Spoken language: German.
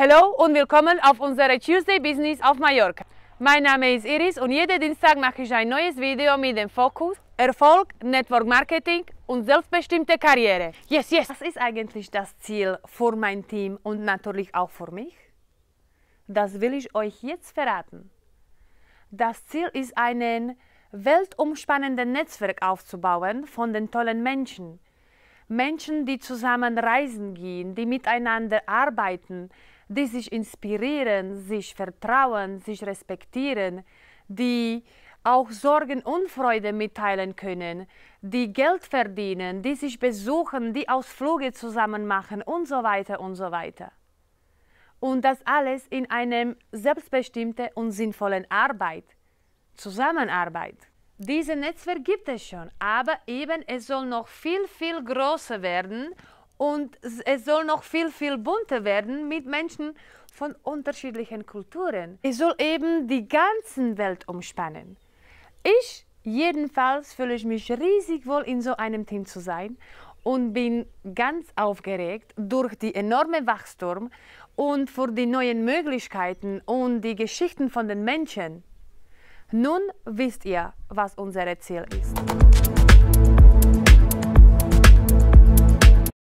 Hallo und willkommen auf unserer Tuesday Business auf Mallorca. Mein Name ist Iris und jeden Dienstag mache ich ein neues Video mit dem Fokus Erfolg, Network Marketing und selbstbestimmte Karriere. Yes, yes! Was ist eigentlich das Ziel für mein Team und natürlich auch für mich? Das will ich euch jetzt verraten. Das Ziel ist, ein weltumspannendes Netzwerk aufzubauen von den tollen Menschen. Menschen, die zusammen reisen gehen, die miteinander arbeiten, die sich inspirieren, sich vertrauen, sich respektieren, die auch Sorgen und Freude mitteilen können, die Geld verdienen, die sich besuchen, die Ausflüge zusammen machen und so weiter und so weiter. Und das alles in einem selbstbestimmten und sinnvollen Arbeit, Zusammenarbeit. Diese Netzwerk gibt es schon, aber eben es soll noch viel, viel größer werden und es soll noch viel, viel bunter werden mit Menschen von unterschiedlichen Kulturen. Es soll eben die ganze Welt umspannen. Ich jedenfalls fühle ich mich riesig wohl, in so einem Team zu sein und bin ganz aufgeregt durch die enorme Wachstum und vor die neuen Möglichkeiten und die Geschichten von den Menschen. Nun wisst ihr, was unser Ziel ist.